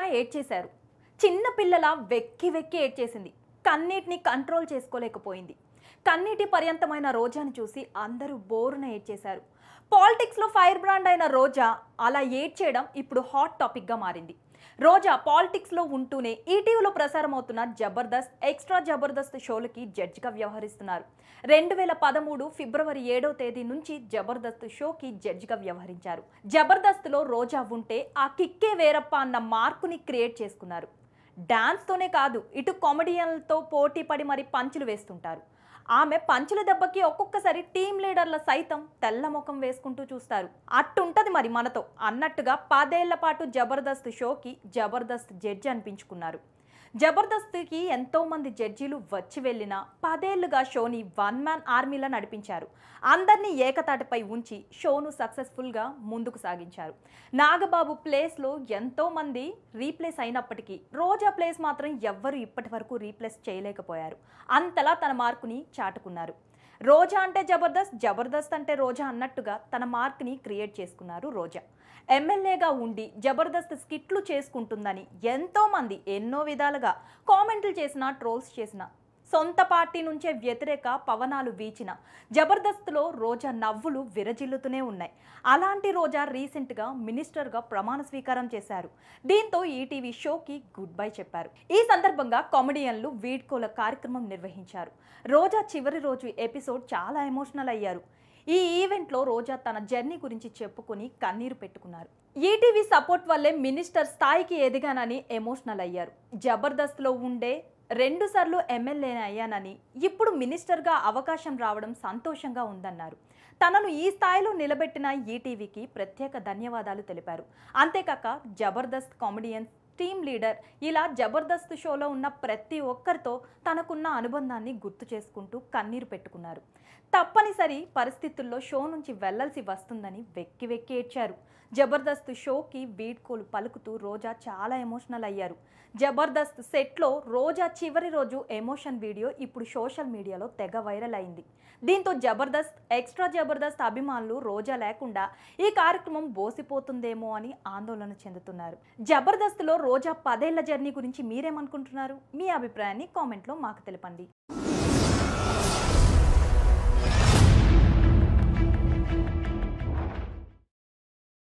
ఇలా ఏడ్చేశారు చిన్నపిల్లల వెక్కి వెక్కి ఏడ్చేసింది కన్నీటిని కంట్రోల్ చేసుకోలేకపోయింది కన్నీటి పర్యంతమైన రోజాను చూసి అందరూ బోరున ఏడ్చేశారు పాలిటిక్స్లో ఫైర్ బ్రాండ్ అయిన రోజా అలా ఏడ్చేయడం ఇప్పుడు హాట్ టాపిక్గా మారింది రోజా పాలిటిక్స్లో ఉంటూనే ఈటీవీలో ప్రసారం అవుతున్న జబర్దస్త్ ఎక్స్ట్రా జబర్దస్త్ షోలకి జడ్జిగా వ్యవహరిస్తున్నారు రెండు వేల పదమూడు ఫిబ్రవరి ఏడో తేదీ నుంచి జబర్దస్త్ షోకి జడ్జిగా వ్యవహరించారు జబర్దస్త్లో రోజా ఉంటే ఆ కిక్కే వేరప్ప అన్న మార్కుని క్రియేట్ చేసుకున్నారు డాన్స్తోనే కాదు ఇటు కామెడియన్లతో పోటీ పడి మరి పంచులు వేస్తుంటారు ఆమె పంచుల దెబ్బకి ఒక్కొక్కసారి టీం లీడర్ల సైతం తెల్ల ముఖం వేసుకుంటూ చూస్తారు అట్టుంటది మరి మనతో అన్నట్టుగా పదేళ్ల పాటు జబర్దస్త్ షోకి జబర్దస్త్ జడ్జి అనిపించుకున్నారు జబర్దస్త్కి ఎంతోమంది జడ్జీలు వచ్చి వెళ్ళినా పదేళ్లుగా షోని వన్ మ్యాన్ ఆర్మీలా నడిపించారు అందరినీ ఏకతాటిపై ఉంచి షోను సక్సెస్ఫుల్గా ముందుకు సాగించారు నాగబాబు ప్లేస్లో ఎంతోమంది రీప్లేస్ అయినప్పటికీ రోజా ప్లేస్ మాత్రం ఎవ్వరూ ఇప్పటి వరకు రీప్లేస్ చేయలేకపోయారు అంతలా తన మార్కుని చాటుకున్నారు రోజా అంటే జబర్దస్త్ జబర్దస్త్ అంటే రోజా అన్నట్టుగా తన మార్క్ని క్రియేట్ చేసుకున్నారు రోజా ఎమ్మెల్యేగా ఉండి జబర్దస్త్ స్కిట్లు చేసుకుంటుందని ఎంతోమంది ఎన్నో విధాలుగా కామెంట్లు చేసిన ట్రోల్స్ చేసిన సొంత పార్టీ నుంచే వ్యతిరేక పవనాలు వీచిన జబర్దస్త్లో రోజా నవ్వులు విరజిల్లుతూనే ఉన్నాయి అలాంటి రోజా రీసెంట్గా మినిస్టర్గా ప్రమాణ స్వీకారం చేశారు దీంతో ఈటీవీ షోకి గుడ్ బై చెప్పారు ఈ సందర్భంగా కామెడియన్లు వీడ్కోల కార్యక్రమం నిర్వహించారు రోజా చివరి రోజు ఎపిసోడ్ చాలా ఎమోషనల్ అయ్యారు ఈ ఈవెంట్లో రోజా తన జర్నీ గురించి చెప్పుకుని కన్నీరు పెట్టుకున్నారు ఈటీవీ సపోర్ట్ వల్లే మినిస్టర్ స్థాయికి ఎదిగానని ఎమోషనల్ అయ్యారు జబర్దస్త్లో ఉండే రెండుసార్లు ఎమ్మెల్యేనే అయ్యానని ఇప్పుడు మినిస్టర్గా అవకాశం రావడం సంతోషంగా ఉందన్నారు తనను ఈ స్థాయిలో నిలబెట్టిన ఈటీవీకి ప్రత్యేక ధన్యవాదాలు తెలిపారు అంతేకాక జబర్దస్త్ కామెడియన్స్ టీమ్ లీడర్ ఇలా జబర్దస్త్ షోలో ఉన్న ప్రతి ఒక్కరితో తనకున్న అనుబంధాన్ని గుర్తు చేసుకుంటూ కన్నీరు పెట్టుకున్నారు తప్పనిసరి పరిస్థితుల్లో షో నుంచి వెళ్లాల్సి వస్తుందని వెక్కి వెక్కి ఏడ్చారు జబర్దస్త్ షోకి వీడ్కోలు పలుకుతూ రోజా చాలా ఎమోషనల్ అయ్యారు జబర్దస్త్ సెట్లో రోజా చివరి రోజు ఎమోషన్ వీడియో ఇప్పుడు సోషల్ మీడియాలో తెగ వైరల్ అయింది దీంతో జబర్దస్త్ ఎక్స్ట్రా జబర్దస్త్ అభిమానులు రోజా లేకుండా ఈ కార్యక్రమం బోసిపోతుందేమో అని ఆందోళన చెందుతున్నారు జబర్దస్త్లో రోజా పదేళ్ల జర్నీ గురించి మీరేమనుకుంటున్నారు మీ అభిప్రాయాన్ని కామెంట్లో మాకు తెలపండి